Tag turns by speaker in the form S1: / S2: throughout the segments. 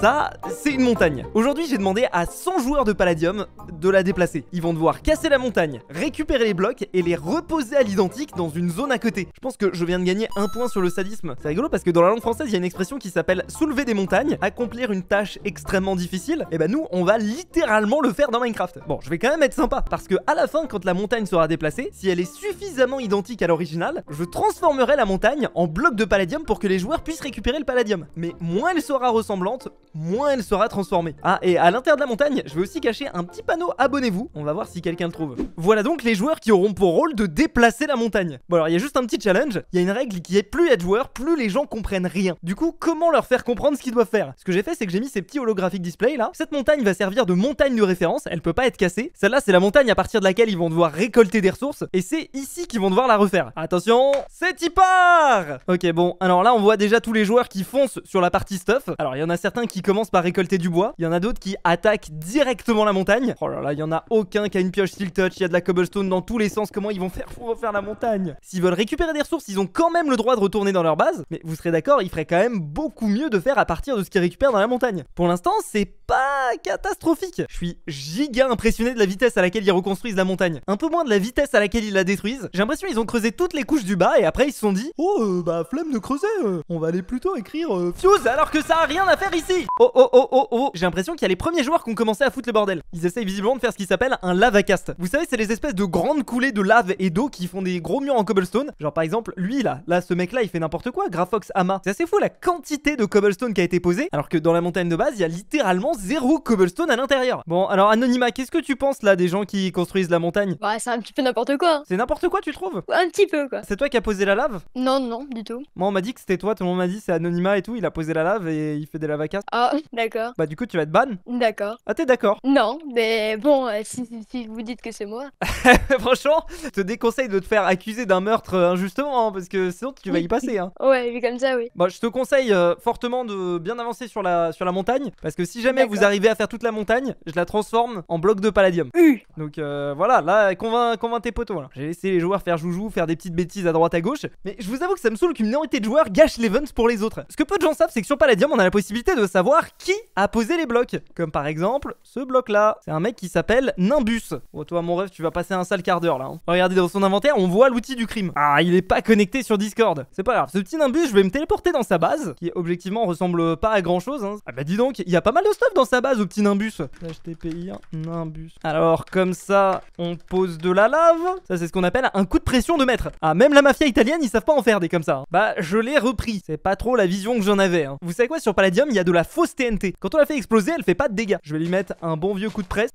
S1: Ça, c'est une montagne. Aujourd'hui, j'ai demandé à 100 joueurs de Palladium de la déplacer. Ils vont devoir casser la montagne, récupérer les blocs et les reposer à l'identique dans une zone à côté. Je pense que je viens de gagner un point sur le sadisme. C'est rigolo parce que dans la langue française, il y a une expression qui s'appelle soulever des montagnes, accomplir une tâche extrêmement difficile. Et eh ben nous, on va littéralement le faire dans Minecraft. Bon, je vais quand même être sympa parce que à la fin, quand la montagne sera déplacée, si elle est suffisamment identique à l'original, je transformerai la montagne en bloc de palladium pour que les joueurs puissent récupérer le palladium. Mais moins elle sera ressemblante, moins elle sera transformée. Ah, et à l'intérieur de la montagne, je vais aussi cacher un petit panneau abonnez-vous. On va voir si quelqu'un le trouve. Voilà donc les joueurs qui auront pour rôle de déplacer la montagne. Bon alors, il y a juste un petit challenge. Il y a une règle qui est plus de joueurs, plus les gens comprennent rien. Du coup, comment leur faire comprendre ce qu'ils doivent faire Ce que j'ai fait, c'est que j'ai mis ces petits holographiques display là. Cette montagne va servir de montagne de référence. Elle peut pas être cassée. Celle-là, c'est la montagne à partir de laquelle ils vont devoir récolter des ressources. Et c'est ici qu'ils vont devoir la refaire. Attention, c'est y part Ok, bon, alors là, on voit déjà tous les joueurs qui foncent sur la partie stuff. Alors, il y en a certains qui qui commencent par récolter du bois. Il y en a d'autres qui attaquent directement la montagne. Oh là là, il y en a aucun qui a une pioche steel touch. Il y a de la cobblestone dans tous les sens. Comment ils vont faire pour refaire la montagne S'ils veulent récupérer des ressources, ils ont quand même le droit de retourner dans leur base. Mais vous serez d'accord, ils ferait quand même beaucoup mieux de faire à partir de ce qu'ils récupèrent dans la montagne. Pour l'instant, c'est pas catastrophique. Je suis giga impressionné de la vitesse à laquelle ils reconstruisent la montagne. Un peu moins de la vitesse à laquelle ils la détruisent. J'ai l'impression qu'ils ont creusé toutes les couches du bas et après ils se sont dit Oh euh, bah flemme de creuser, euh, on va aller plutôt écrire euh, Fuse alors que ça a rien à faire ici Oh oh oh oh oh J'ai l'impression qu'il y a les premiers joueurs qui ont commencé à foutre le bordel. Ils essayent visiblement de faire ce qui s'appelle un cast. Vous savez, c'est les espèces de grandes coulées de lave et d'eau qui font des gros murs en cobblestone. Genre par exemple, lui là, là ce mec là il fait n'importe quoi, Grafox Ama. C'est assez fou la quantité de cobblestone qui a été posée, alors que dans la montagne de base, il y a littéralement zéro cobblestone à l'intérieur. Bon, alors Anonyma, qu'est-ce que tu penses là des gens qui construisent la montagne Bah c'est un petit peu n'importe quoi. C'est n'importe quoi tu trouves Un petit peu quoi. C'est toi qui as posé la lave Non, non, du tout. Moi on m'a dit que c'était toi, tout le monde m'a dit c'est Anonyma et tout, il a posé la lave et il fait des lavacas. Ah, d'accord. Bah, du coup, tu vas être ban D'accord. Ah, t'es d'accord Non, mais bon, euh, si, vous dites que c'est moi. Franchement, je te déconseille de te faire accuser d'un meurtre euh, injustement, hein, parce que sinon tu vas y passer. Hein. ouais, vu comme ça, oui. Bah, je te conseille euh, fortement de bien avancer sur la, sur la montagne, parce que si jamais vous arrivez à faire toute la montagne, je la transforme en bloc de palladium. Donc voilà, là, convainc, tes potos. J'ai laissé les joueurs faire joujou, faire des petites bêtises à droite à gauche, mais je vous avoue que ça me saoule qu'une minorité de joueurs gâche l'event pour les autres. Ce que peu de gens savent, c'est que sur Palladium, on a la possibilité de savoir qui a posé les blocs. Comme par exemple, ce bloc-là. C'est un mec qui s'appelle Nimbus. Oh, toi, mon rêve, tu vas passer un sale quart d'heure, là. Hein. Regardez, dans son inventaire, on voit l'outil du crime. Ah, il est pas connecté sur Discord. C'est pas grave. Ce petit Nimbus, je vais me téléporter dans sa base, qui objectivement ressemble pas à grand-chose. Hein. Ah bah dis donc, il y a pas mal de stuff dans sa base, au petit Nimbus. HTPI, hein. Nimbus. Alors, comme ça, on pose de la lave. Ça, c'est ce qu'on appelle un coup de pression de maître. Ah, même la mafia italienne, ils savent pas en faire des comme ça. Bah, je l'ai repris. C'est pas trop la vision que j'en avais. Vous savez quoi, sur Palladium, il y a de la fausse TNT. Quand on la fait exploser, elle fait pas de dégâts. Je vais lui mettre un bon vieux coup de presse.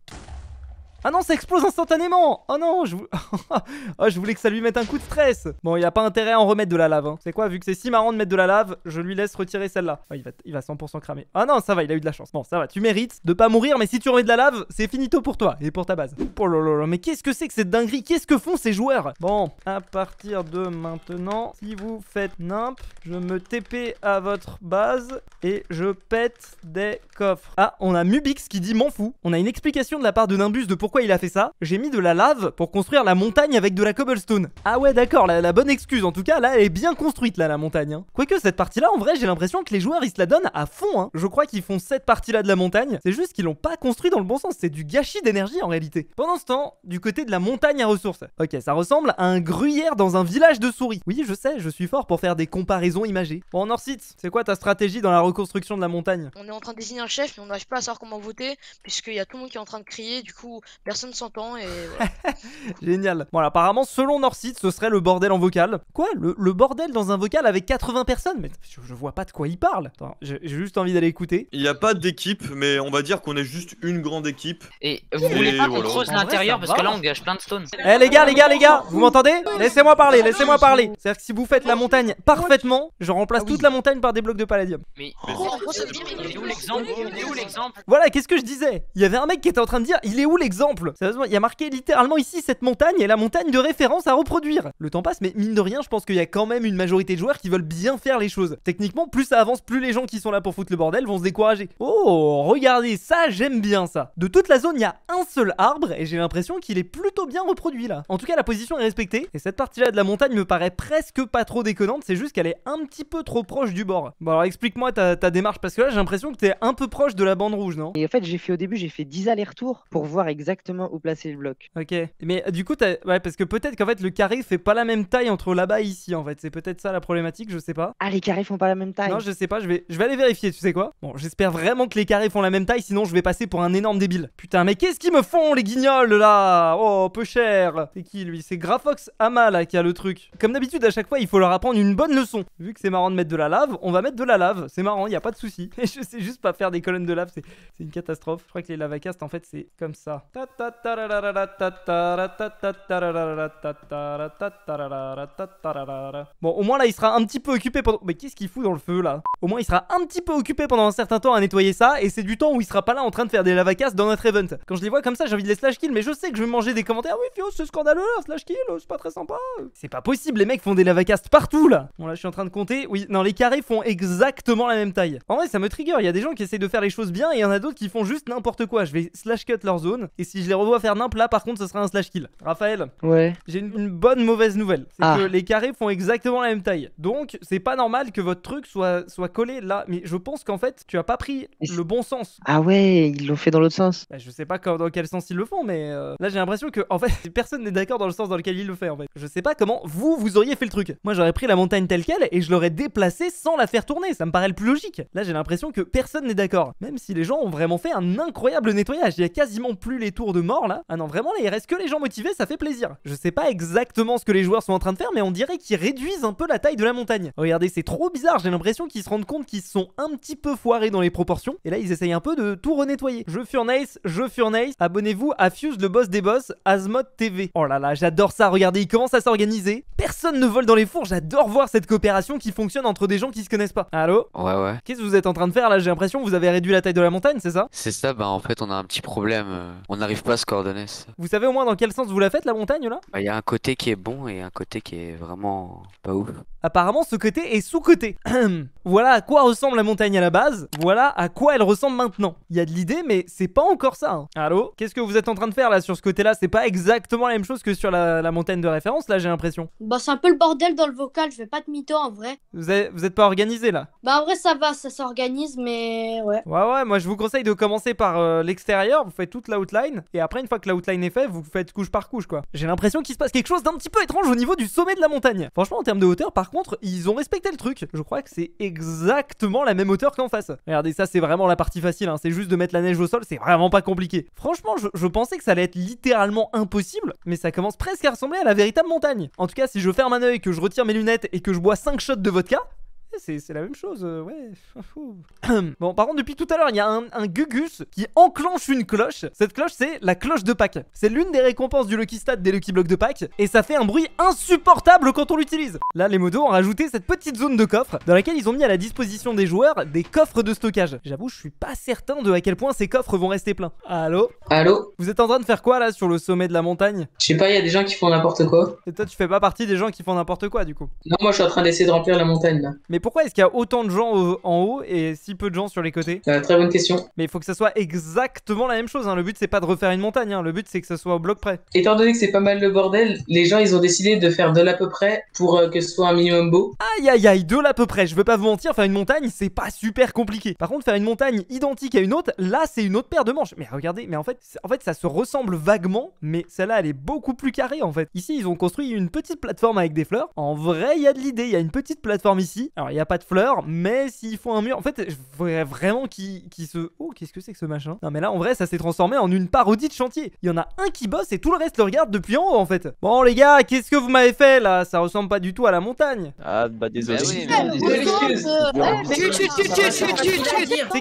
S1: Ah non, ça explose instantanément Oh non, je, oh, je voulais que ça lui mette un coup de stress Bon, il n'y a pas intérêt à en remettre de la lave. Hein. C'est quoi, vu que c'est si marrant de mettre de la lave, je lui laisse retirer celle-là. Oh, il, va il va 100% cramer. Ah non, ça va, il a eu de la chance. Bon, ça va, tu mérites de pas mourir, mais si tu remets de la lave, c'est finito pour toi et pour ta base. Oh mais qu'est-ce que c'est que cette dinguerie Qu'est-ce que font ces joueurs Bon, à partir de maintenant, si vous faites nimp, je me TP à votre base et je pète des coffres. Ah, on a Mubix qui dit m'en fous. On a une explication de la part de Nimbus de pourquoi il a fait ça. J'ai mis de la lave pour construire la montagne avec de la cobblestone. Ah ouais, d'accord, la, bonne excuse en tout cas, là, elle est bien construite, là, la montagne. Hein. Quoique, cette partie-là, en vrai, j'ai l'impression que les joueurs, ils se la donnent à fond. Hein. Je crois qu'ils font cette partie-là de la montagne. C'est juste qu'ils l'ont pas construit dans le bon sens. C'est du gâchis d'énergie, en réalité. Pendant ce temps, du côté de la montagne à ressources. Ok, ça ressemble à un gruyère dans un village de souris. Oui, je sais, je suis fort pour faire des comparaisons imagées. Bon, Norsit, c'est quoi ta stratégie dans la reconstruction de la montagne
S2: On est en train de désigner un chef, mais on n'arrive pas à savoir comment voter, puisqu'il y a tout le monde qui est en train de crier. Du coup, personne s'entend et.
S1: Génial. Bon, apparemment, selon Norsite, ce serait le bordel en vocal. Quoi le, bordel dans un vocal avec 80 personnes Mais
S2: je, vois pas de quoi il parle. J'ai juste envie d'aller écouter. Il n'y a pas d'équipe, mais on va dire qu'on est juste une grande équipe. Et vous voulez pas qu'on creuse l'intérieur parce que là on gâche plein de stones. Eh les gars, les gars, les gars, vous m'entendez Laissez-moi parler, laissez-moi parler. C'est-à-dire que si vous faites la
S1: montagne parfaitement, je remplace ah toute la montagne par des blocs de palladium. Mais, où Est où l'exemple Voilà, qu'est-ce que je disais Il y avait un mec qui était en train de dire, il est où l'exemple Sérieusement, il y a marqué littéralement ici cette montagne et la montagne de référence à reproduire. Le temps passe, mais mine de rien, je pense qu'il y a quand même une majorité de joueurs qui veulent bien faire les choses. Techniquement, plus ça avance, plus les gens qui sont là pour foutre le bordel vont se décourager. Oh, regardez ça, j'aime bien ça. De toute la zone, il y a un seul arbre et j'ai l'impression qu'il est plutôt bien reproduit là. En tout cas, la position est respectée et cette partie-là de la montagne me paraît presque pas trop déconnante, c'est juste qu'elle est un petit peu trop proche du bord. Bon alors explique-moi ta, ta, démarche parce que là j'ai l'impression que t'es un peu proche de la bande rouge, non Et en fait, j'ai fait au début, j'ai fait 10 allers-retours pour voir exactement exactement où placer le bloc. Ok. Mais euh, du coup, ouais, parce que peut-être qu'en fait, le carré fait pas la même taille entre là-bas et ici, en fait. C'est peut-être ça la problématique, je sais pas. Ah, les
S2: carrés font pas la même taille. Non, je
S1: sais pas, je vais, je vais aller vérifier, tu sais quoi. Bon, j'espère vraiment que les carrés font la même taille, sinon je vais passer pour un énorme débile. Putain, mais qu'est-ce qu'ils me font, les guignols, là Oh, peu cher. C'est qui, lui C'est Grafox Ama, là, qui a le truc. Comme d'habitude, à chaque fois, il faut leur apprendre une bonne leçon. Vu que c'est marrant de mettre de la lave, on va mettre de la lave. C'est marrant, y a pas de souci. je sais juste pas faire des colonnes de lave, c'est une catastrophe. Je crois que les lavacastes, en fait, c'est comme ça. Bon, au moins là, il sera un petit peu occupé pendant... Mais qu'est-ce qu'il fout dans le feu là Au moins, il sera un petit peu occupé pendant un certain temps à nettoyer ça, et c'est du temps où il sera pas là en train de faire des lavacast dans notre event. Quand je les vois comme ça, j'ai envie de les slash kill, mais je sais que je vais manger des commentaires. Ah oui, Fio, c'est scandaleux, là, slash kill, c'est pas très sympa. C'est pas possible, les mecs font des lavacast partout là. Bon, là, je suis en train de compter. Oui, non, les carrés font exactement la même taille. En vrai, ça me trigger. Il y a des gens qui essayent de faire les choses bien, et il y en a d'autres qui font juste n'importe quoi. Je vais slash cut leur zone, et si si je les revois faire nimp, là par contre, ce sera un slash kill. Raphaël, ouais. j'ai une, bonne mauvaise nouvelle. C'est ah. que les carrés font exactement la même taille. Donc, c'est pas normal que votre truc soit, soit collé là. Mais je pense qu'en fait, tu as pas pris le bon sens. Ah ouais, ils l'ont fait dans l'autre sens. Bah, je sais pas dans quel sens ils le font, mais euh, là, j'ai l'impression que en fait, personne n'est d'accord dans le sens dans lequel ils le font. En fait, je sais pas comment vous, vous auriez fait le truc. Moi, j'aurais pris la montagne telle quelle et je l'aurais déplacée sans la faire tourner. Ça me paraît le plus logique. Là, j'ai l'impression que personne n'est d'accord. Même si les gens ont vraiment fait un incroyable nettoyage. Il y a quasiment plus les tours de mort là. Ah non, vraiment là, il reste que les gens motivés, ça fait plaisir. Je sais pas exactement ce que les joueurs sont en train de faire, mais on dirait qu'ils réduisent un peu la taille de la montagne. Regardez, c'est trop bizarre, j'ai l'impression qu'ils se rendent compte qu'ils sont un petit peu foirés dans les proportions. Et là, ils essayent un peu de tout renettoyer. Je Furnace, je Furnace, abonnez-vous à Fuse le boss des boss, Asmod TV. Oh là là, j'adore ça, regardez, ils commencent à s'organiser. Personne ne vole dans les fours, j'adore voir cette coopération qui fonctionne entre des gens qui se connaissent pas. Allô Ouais, ouais. Qu'est-ce que vous êtes en train de faire là J'ai l'impression que vous avez réduit la taille
S2: de la montagne, c'est ça C'est ça, bah en fait, on a un petit problème. Euh, on arrive pas à
S1: Vous savez au moins dans quel sens vous la faites la montagne là
S2: bah, Il y a un côté qui est bon et un côté qui est vraiment pas ouf.
S1: Apparemment, ce côté est sous-côté. voilà à quoi ressemble la montagne à la base, voilà à quoi elle ressemble maintenant. Il y a de l'idée, mais c'est pas encore ça. Allo? Hein. Allô Qu'est-ce que vous êtes en train de faire là sur ce côté-là C'est pas exactement la même chose que sur la, montagne de référence, là j'ai l'impression.
S2: Bah c'est un peu le bordel dans le vocal, je vais pas de mytho en vrai.
S1: Vous, êtes pas organisé là
S2: Bah en vrai ça va, ça s'organise, mais ouais.
S1: Ouais ouais, moi je vous conseille de commencer par euh, l'extérieur, vous faites toute outline, et après une fois que outline est faite, vous faites couche par couche quoi. J'ai l'impression qu'il se passe quelque chose d'un petit peu étrange au niveau du sommet de la montagne. Franchement en termes de hauteur par contre, ils ont respecté le truc. Je crois que c'est exactement la même hauteur qu'en face. Regardez, ça c'est vraiment la partie facile, hein. c'est juste de mettre la neige au sol, c'est vraiment pas compliqué. Franchement, je, pensais que ça allait être littéralement impossible, mais ça commence presque à ressembler à la véritable montagne. En tout cas, si je ferme un oeil que je retire mes lunettes et que je bois 5 shots de vodka, c'est la même chose. Euh, ouais. bon, par contre, depuis tout à l'heure, il y a un, Gugus qui enclenche une cloche. Cette cloche, c'est la cloche de pack C'est l'une des récompenses du Lucky Stat des Lucky Blocks de pack Et ça fait un bruit insupportable quand on l'utilise. Là, les modos ont rajouté cette petite zone de coffre dans laquelle ils ont mis à la disposition des joueurs des coffres de stockage. J'avoue, je suis pas certain de à quel point ces coffres vont rester pleins. Allô Allô Vous êtes en train de faire quoi là sur le sommet de la montagne Je sais pas, il y a des gens qui font n'importe quoi. Et toi, tu fais pas partie des gens qui font n'importe quoi du coup Non, moi je suis en train d'essayer de remplir la montagne là pourquoi est-ce qu'il y a autant de gens en haut et si peu de gens sur les côtés Très bonne question. Mais il faut que ça soit exactement la même chose. Hein. Le but, c'est pas de refaire une montagne. Hein. Le but, c'est que ça soit au bloc près. Étant donné que c'est pas mal le bordel, les gens, ils ont décidé de faire de l'à peu près pour euh, que ce soit un minimum beau. Aïe aïe aïe, de l'à peu près. Je veux pas vous mentir, faire une montagne, c'est pas super compliqué. Par contre, faire une montagne identique à une autre, là, c'est une autre paire de manches. Mais regardez, mais en fait, en fait, ça se ressemble vaguement, mais celle-là, elle est beaucoup plus carrée en fait. Ici, ils ont construit une petite plateforme avec des fleurs. En vrai, il y a de l'idée. Il y a une petite plateforme ici. Alors, n'y a pas de fleurs, mais s'ils font un mur, en fait, je voudrais vraiment qui se... Oh, qu'est-ce que c'est que ce machin Non mais là, en vrai, ça s'est transformé en une parodie de chantier. Il y en a un qui bosse et tout le reste le regarde depuis en haut, en fait. Bon les gars, qu'est-ce que vous m'avez fait là Ça ressemble pas du tout à la montagne. Ah bah désolé. C'est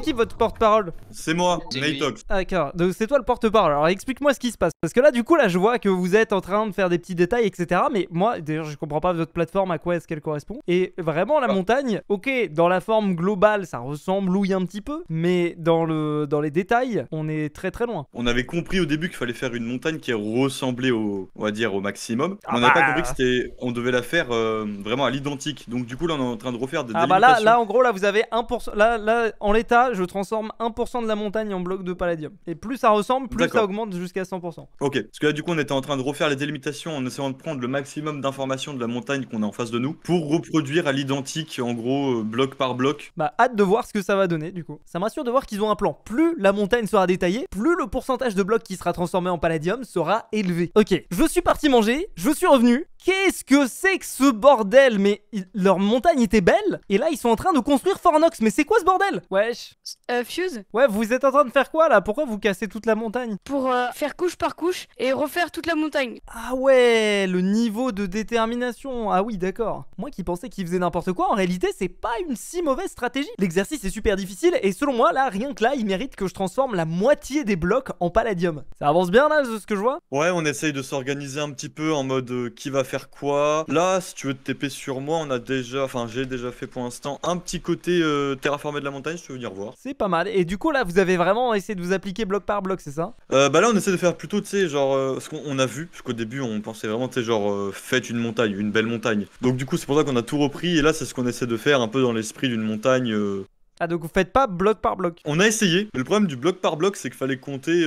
S1: qui votre porte-parole
S2: C'est moi, Natox.
S1: D'accord, donc c'est toi le porte-parole. Alors explique-moi ce qui se passe. Parce que là, du coup, là, je vois que vous êtes en train de faire des petits détails, etc. Mais moi, d'ailleurs, je comprends pas votre plateforme, à quoi est-ce qu'elle correspond. Et vraiment, la bah, montagne, Ok, dans la forme globale, ça ressemble oui un petit peu, mais dans, le, dans les détails, on est très très loin.
S2: On avait compris au début qu'il fallait faire une montagne qui ressemblait au, on va dire, au maximum. Ah on n'a pas bah. compris que c'était, on devait la faire euh, vraiment à l'identique. Donc du coup, là, on est en train de refaire des Ah bah là,
S1: en gros, là, vous avez 1%. Là, là en l'état, je transforme 1% de la montagne en bloc de palladium. Et plus ça ressemble, plus ça augmente jusqu'à 100%.
S2: Ok, parce que là, du coup, on était en train de refaire les délimitations en essayant de prendre le maximum d'informations de la montagne qu'on a en face de nous pour reproduire à l'identique en gros, euh, bloc par bloc. Bah, hâte de voir ce que ça va donner, du coup. Ça m'assure de voir qu'ils ont un
S1: plan. Plus la montagne sera détaillée, plus le pourcentage de blocs qui sera transformé en palladium sera élevé. Ok, je suis parti manger, je suis revenu, Qu'est-ce que c'est que ce bordel Mais leur montagne était belle et là ils sont en train de construire Fornox. Mais c'est quoi ce bordel Wesh. Euh, Fuse Ouais, vous êtes en train de faire quoi là Pourquoi vous cassez toute la montagne Pour euh, faire couche par couche et refaire toute la montagne. Ah ouais, le niveau de détermination. Ah oui, d'accord. Moi qui pensais qu'il faisait n'importe quoi, en réalité c'est pas une si mauvaise stratégie. L'exercice est super difficile et selon moi là, rien que là, il mérite que je transforme la moitié des blocs en palladium. Ça avance bien là, de ce que je vois
S2: Ouais, on essaye de s'organiser un petit peu en mode euh, qui va faire quoi. Là, si tu veux te TP sur moi, on a déjà, enfin j'ai déjà fait pour l'instant un petit côté euh, terraformé de la montagne, je veux venir voir.
S1: C'est pas mal. Et du coup là, vous avez vraiment essayé de vous appliquer bloc par bloc, c'est ça
S2: euh, Bah là, on essaie de faire plutôt, tu sais, genre, euh, ce qu'on a vu, parce qu'au début, on pensait vraiment, tu sais, genre, fait une montagne, une belle montagne. Donc du coup, c'est pour ça qu'on a tout repris, et là, c'est ce qu'on essaie de faire, un peu dans l'esprit d'une montagne ah donc vous faites pas bloc par bloc On a essayé, le problème du bloc par bloc c'est qu'il fallait compter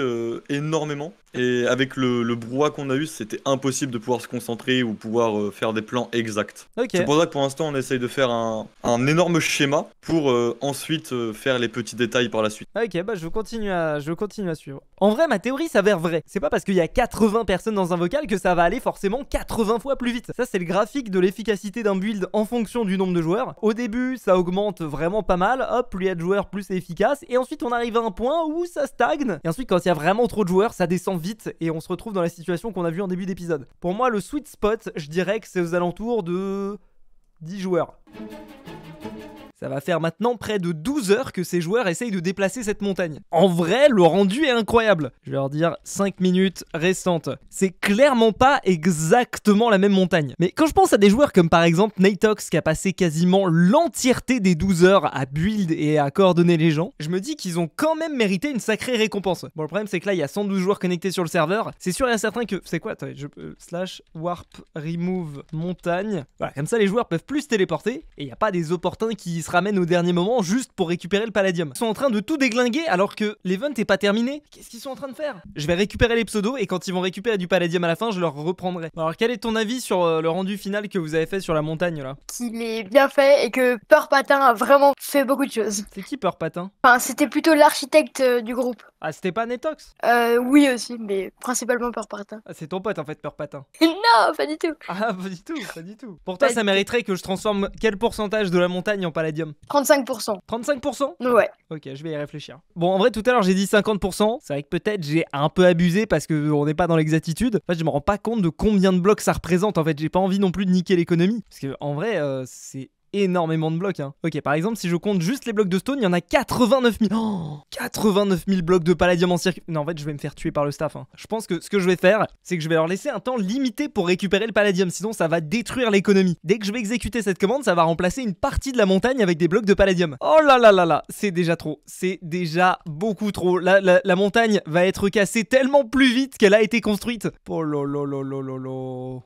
S2: énormément et avec le, le brouhaha qu'on a eu, c'était impossible de pouvoir se concentrer ou pouvoir euh, faire des plans exacts. C'est pour ça que pour l'instant, on essaye de faire un, énorme schéma pour euh, ensuite euh, faire les petits détails par la suite. Ok,
S1: bah je continue à, je continue à suivre. En vrai, ma théorie s'avère vraie. C'est pas parce qu'il y a 80 personnes dans un vocal que ça va aller forcément 80 fois plus vite. Ça, c'est le graphique de l'efficacité d'un build en fonction du nombre de joueurs. Au début, ça augmente vraiment pas mal. Hop, plus il y a de joueurs, plus c'est efficace. Et ensuite, on arrive à un point où ça stagne. Et ensuite, quand il y a vraiment trop de joueurs, ça descend vite et on se retrouve dans la situation qu'on a vue en début d'épisode. Pour moi, le sweet spot, je dirais que c'est aux alentours de 10 joueurs. Ça va faire maintenant près de 12 heures que ces joueurs essayent de déplacer cette montagne. En vrai, le rendu est incroyable. Je vais leur dire 5 minutes restantes. C'est clairement pas exactement la même montagne. Mais quand je pense à des joueurs comme par exemple Natox qui a passé quasiment l'entièreté des 12 heures à build et à coordonner les gens, je me dis qu'ils ont quand même mérité une sacrée récompense. Bon, le problème c'est que là, il y a 112 joueurs connectés sur le serveur. C'est sûr et certain que... C'est quoi je... Euh, slash warp remove montagne. Voilà, comme ça les joueurs peuvent plus se téléporter et il n'y a pas des opportuns qui ramène au dernier moment juste pour récupérer le palladium. Ils sont en train de tout déglinguer alors que l'event est pas terminé. Qu'est-ce qu'ils sont en train de faire Je vais récupérer les pseudos et quand ils vont récupérer du palladium à la fin, je leur reprendrai. Alors quel est ton avis sur euh, le rendu final que vous avez fait sur la montagne là Qu'il est bien fait et que Peur Patin a vraiment fait beaucoup de choses. C'est qui Peur Patin c'était plutôt l'architecte euh, du groupe. Ah, c'était pas Netox euh, Oui aussi, mais principalement Peur Patin. Ah, c'est ton pote en fait, Peur Patin. non, pas du tout. Ah, pas du tout, pas du tout. Pour toi, ça mériterait que je transforme quel pourcentage de la montagne en palladium 35%. 35% Ouais. Ok, je vais y réfléchir. Bon, en vrai, tout à l'heure, j'ai dit 50%. C'est vrai que peut-être j'ai un peu abusé parce qu'on n'est pas dans l'exactitude. En fait, je me rends pas compte de combien de blocs ça représente. En fait, j'ai pas envie non plus de niquer l'économie. Parce que en vrai, euh, c'est énormément de blocs. Hein. Ok, par exemple, si je compte juste les blocs de stone, il y en a 89 000. 89 000 blocs de palladium en circuit. Non, en fait, je vais me faire tuer par le staff. Hein. Je pense que ce que je vais faire, c'est que je vais leur laisser un temps limité pour récupérer le palladium, sinon ça va détruire l'économie. Dès que je vais exécuter cette commande, ça va remplacer une partie de la montagne avec des blocs de palladium. Oh là là là là, c'est déjà trop. C'est déjà beaucoup trop. La, montagne va être cassée tellement plus vite qu'elle a été construite. Oh là.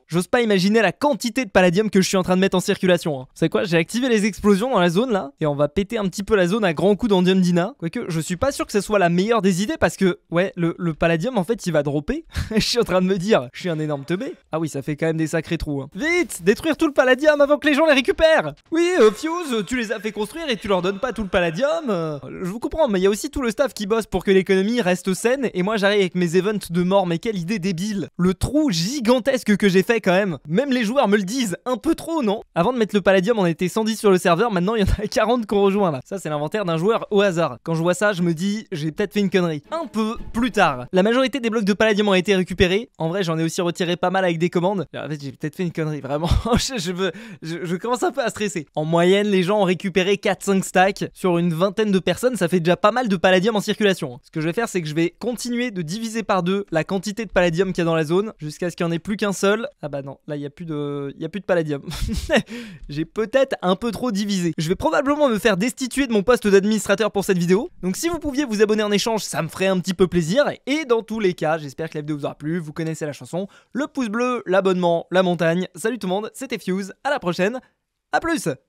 S1: J'ose pas imaginer la quantité de palladium que je suis en train de mettre en circulation. Hein. C'est quoi j'ai activé les explosions dans la zone là, et on va péter un petit peu la zone à grands coups Dina. Quoique, je suis pas sûr que ce soit la meilleure des idées parce que, ouais, le, Palladium en fait il va dropper. je suis en train de me dire, je suis un énorme teubé. Ah oui, ça fait quand même des sacrés trous. Hein. Vite, détruire tout le Palladium avant que les gens les récupèrent. Oui, euh, Fuse, tu les as fait construire et tu leur donnes pas tout le Palladium. Euh, je vous comprends, mais il y a aussi tout le staff qui bosse pour que l'économie reste saine, et moi j'arrive avec mes events de mort, mais quelle idée débile. Le trou gigantesque que j'ai fait quand même. Même les joueurs me le disent, un peu trop, non Avant de mettre le Palladium, on était 110 sur le serveur, maintenant il y en a 40 qu'on rejoint là. Ça, c'est l'inventaire d'un joueur au hasard. Quand je vois ça, je me dis, j'ai peut-être fait une connerie. Un peu plus tard, la majorité des blocs de palladium ont été récupérés. En vrai, j'en ai aussi retiré pas mal avec des commandes. En fait, j'ai peut-être fait une connerie, vraiment. je, veux, je, commence un peu à stresser. En moyenne, les gens ont récupéré 4-5 stacks sur une vingtaine de personnes. Ça fait déjà pas mal de palladium en circulation. Ce que je vais faire, c'est que je vais continuer de diviser par deux la quantité de palladium qu'il y a dans la zone jusqu'à ce qu'il n'y en ait plus qu'un seul. Ah bah non, là, il n'y a, plus de... Y a plus de palladium. j'ai peut-être un peu trop divisé. Je vais probablement me faire destituer de mon poste d'administrateur pour cette vidéo, donc si vous pouviez vous abonner en échange, ça me ferait un petit peu plaisir, et dans tous les cas, j'espère que la vidéo vous aura plu, vous connaissez la chanson, le pouce bleu, l'abonnement, la montagne, salut tout le monde, c'était Fuse, à la prochaine, à plus